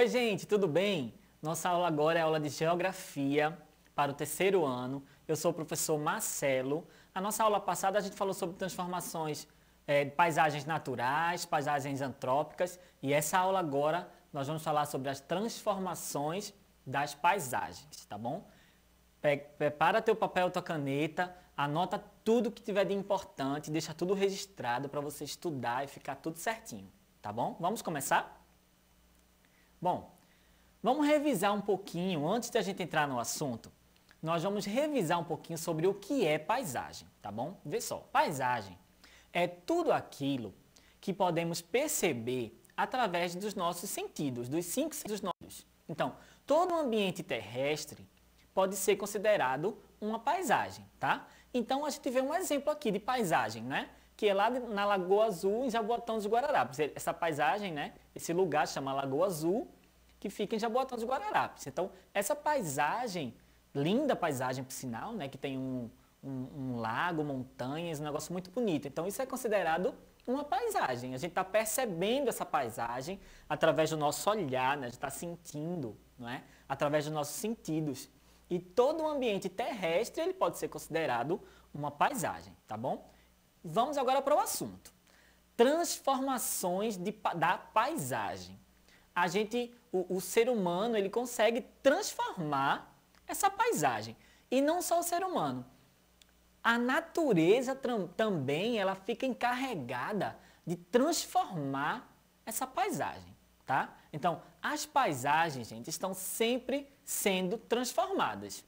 Oi, gente, tudo bem? Nossa aula agora é aula de Geografia para o terceiro ano. Eu sou o professor Marcelo. A nossa aula passada a gente falou sobre transformações é, de paisagens naturais, paisagens antrópicas. E essa aula agora nós vamos falar sobre as transformações das paisagens, tá bom? Prepara teu papel, tua caneta, anota tudo que tiver de importante, deixa tudo registrado para você estudar e ficar tudo certinho, tá bom? Vamos começar? Bom, vamos revisar um pouquinho, antes da gente entrar no assunto, nós vamos revisar um pouquinho sobre o que é paisagem, tá bom? Vê só, paisagem é tudo aquilo que podemos perceber através dos nossos sentidos, dos cinco sentidos nossos. Então, todo o ambiente terrestre pode ser considerado uma paisagem, tá? Então, a gente vê um exemplo aqui de paisagem, né? que é lá na Lagoa Azul, em Jaboatão dos Guararapes. Essa paisagem, né? Esse lugar chama Lagoa Azul, que fica em Jaboatão dos Guararapes. Então, essa paisagem, linda paisagem, por sinal, né? Que tem um, um, um lago, montanhas, um negócio muito bonito. Então, isso é considerado uma paisagem. A gente está percebendo essa paisagem através do nosso olhar, né? A gente está sentindo, não é? Através dos nossos sentidos. E todo o ambiente terrestre, ele pode ser considerado uma paisagem, tá bom? Vamos agora para o assunto. Transformações de, da paisagem. A gente, o, o ser humano, ele consegue transformar essa paisagem. E não só o ser humano. A natureza também, ela fica encarregada de transformar essa paisagem, tá? Então, as paisagens, gente, estão sempre sendo transformadas.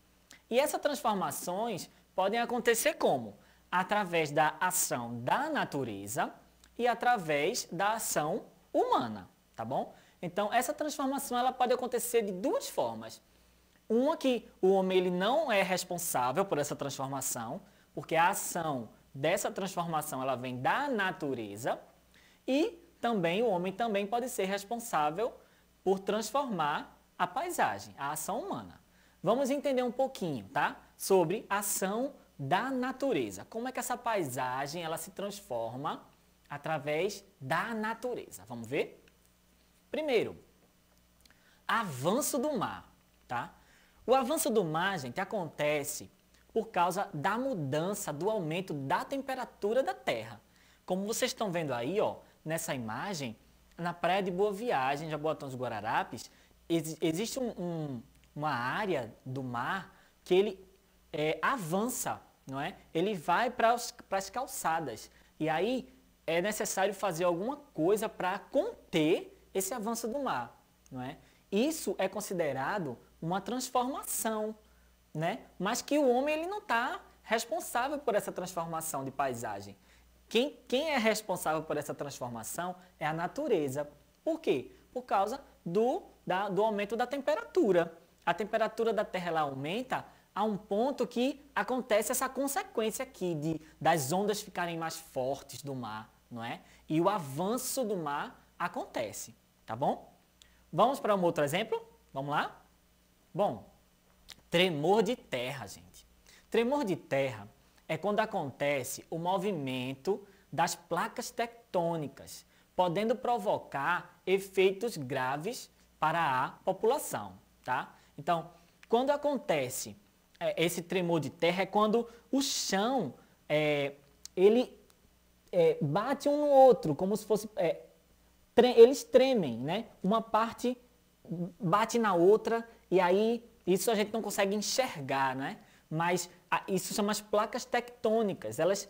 E essas transformações podem acontecer como? através da ação da natureza e através da ação humana, tá bom? Então, essa transformação ela pode acontecer de duas formas. Uma que o homem ele não é responsável por essa transformação, porque a ação dessa transformação ela vem da natureza, e também o homem também pode ser responsável por transformar a paisagem, a ação humana. Vamos entender um pouquinho, tá? Sobre ação da natureza. Como é que essa paisagem ela se transforma através da natureza? Vamos ver? Primeiro, avanço do mar, tá? O avanço do mar, gente, acontece por causa da mudança, do aumento da temperatura da Terra. Como vocês estão vendo aí, ó, nessa imagem, na praia de Boa Viagem, Jaboatão dos Guararapes, ex existe um, um, uma área do mar que ele é, avança não é? Ele vai para as calçadas. E aí é necessário fazer alguma coisa para conter esse avanço do mar, não é? Isso é considerado uma transformação, né? Mas que o homem ele não está responsável por essa transformação de paisagem. Quem, quem é responsável por essa transformação é a natureza. Por quê? Por causa do, da, do aumento da temperatura. A temperatura da Terra ela aumenta a um ponto que acontece essa consequência aqui de, das ondas ficarem mais fortes do mar, não é? E o avanço do mar acontece, tá bom? Vamos para um outro exemplo? Vamos lá? Bom, tremor de terra, gente. Tremor de terra é quando acontece o movimento das placas tectônicas, podendo provocar efeitos graves para a população, tá? Então, quando acontece é, esse tremor de terra é quando o chão é, ele é, bate um no outro, como se fosse. É, tre eles tremem, né? Uma parte bate na outra e aí isso a gente não consegue enxergar, né? Mas a, isso são as placas tectônicas, elas,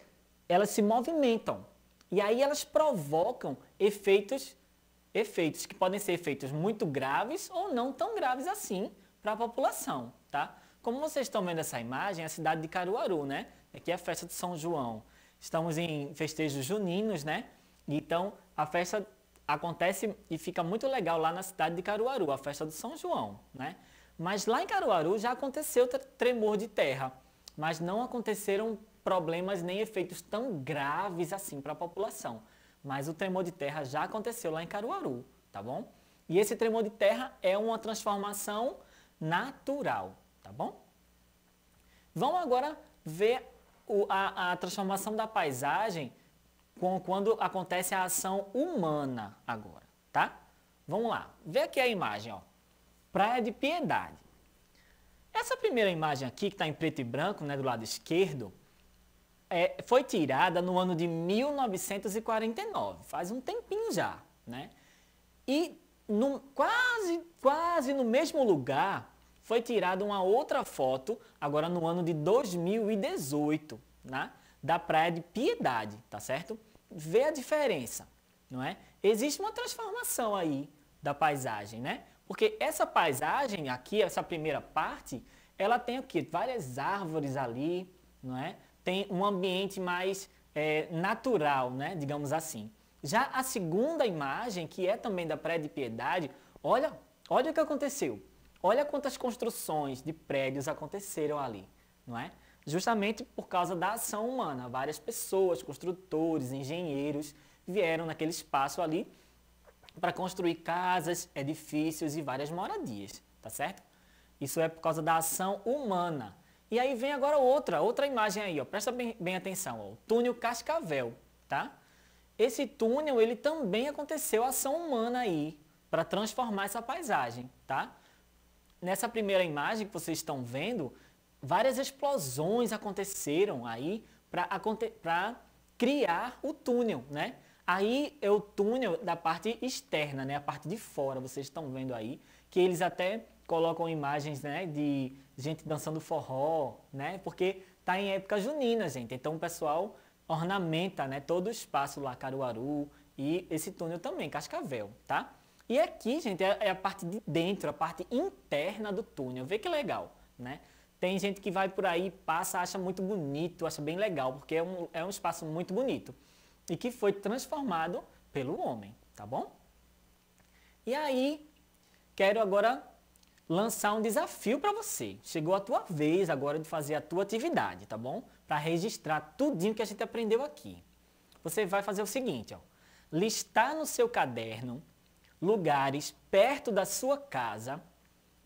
elas se movimentam e aí elas provocam efeitos efeitos que podem ser efeitos muito graves ou não tão graves assim para a população, tá? Como vocês estão vendo essa imagem, é a cidade de Caruaru, né? Aqui é a festa de São João. Estamos em festejos juninos, né? Então, a festa acontece e fica muito legal lá na cidade de Caruaru, a festa de São João, né? Mas lá em Caruaru já aconteceu tremor de terra, mas não aconteceram problemas nem efeitos tão graves assim para a população. Mas o tremor de terra já aconteceu lá em Caruaru, tá bom? E esse tremor de terra é uma transformação natural, tá bom? Vamos agora ver o, a, a transformação da paisagem com, quando acontece a ação humana agora, tá? Vamos lá, vê aqui a imagem, ó. Praia de Piedade. Essa primeira imagem aqui, que está em preto e branco, né, do lado esquerdo, é, foi tirada no ano de 1949, faz um tempinho já, né? E no, quase, quase no mesmo lugar foi tirada uma outra foto, agora no ano de 2018, né? da Praia de Piedade, tá certo? Vê a diferença, não é? Existe uma transformação aí da paisagem, né? Porque essa paisagem aqui, essa primeira parte, ela tem o quê? Várias árvores ali, não é? Tem um ambiente mais é, natural, né? Digamos assim. Já a segunda imagem, que é também da Praia de Piedade, olha, olha o que aconteceu. Olha quantas construções de prédios aconteceram ali, não é? Justamente por causa da ação humana. Várias pessoas, construtores, engenheiros vieram naquele espaço ali para construir casas, edifícios e várias moradias, tá certo? Isso é por causa da ação humana. E aí vem agora outra, outra imagem aí, ó. Presta bem, bem atenção, ó. O túnel Cascavel, tá? Esse túnel, ele também aconteceu ação humana aí para transformar essa paisagem, tá? nessa primeira imagem que vocês estão vendo, várias explosões aconteceram aí para criar o túnel, né? Aí é o túnel da parte externa, né? A parte de fora, vocês estão vendo aí, que eles até colocam imagens, né, de gente dançando forró, né? Porque tá em época junina, gente. Então o pessoal ornamenta, né, todo o espaço lá Caruaru e esse túnel também, Cascavel, tá? E aqui, gente, é, é a parte de dentro, a parte interna do túnel. Vê que legal, né? Tem gente que vai por aí, passa, acha muito bonito, acha bem legal, porque é um, é um espaço muito bonito. E que foi transformado pelo homem, tá bom? E aí, quero agora lançar um desafio para você. Chegou a tua vez agora de fazer a tua atividade, tá bom? Para registrar tudinho que a gente aprendeu aqui. Você vai fazer o seguinte, ó. Listar no seu caderno lugares perto da sua casa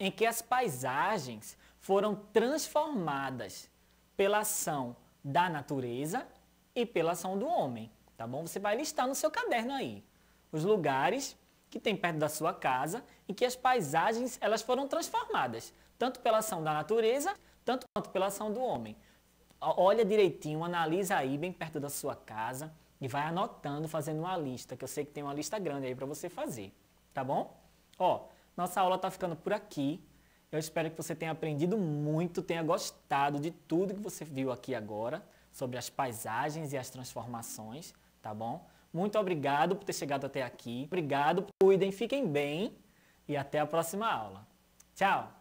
em que as paisagens foram transformadas pela ação da natureza e pela ação do homem, tá bom? Você vai listar no seu caderno aí os lugares que tem perto da sua casa e que as paisagens elas foram transformadas, tanto pela ação da natureza, tanto quanto pela ação do homem. Olha direitinho, analisa aí bem perto da sua casa e vai anotando, fazendo uma lista, que eu sei que tem uma lista grande aí para você fazer tá bom? Ó, nossa aula está ficando por aqui. Eu espero que você tenha aprendido muito, tenha gostado de tudo que você viu aqui agora sobre as paisagens e as transformações, tá bom? Muito obrigado por ter chegado até aqui. Obrigado, cuidem, fiquem bem e até a próxima aula. Tchau!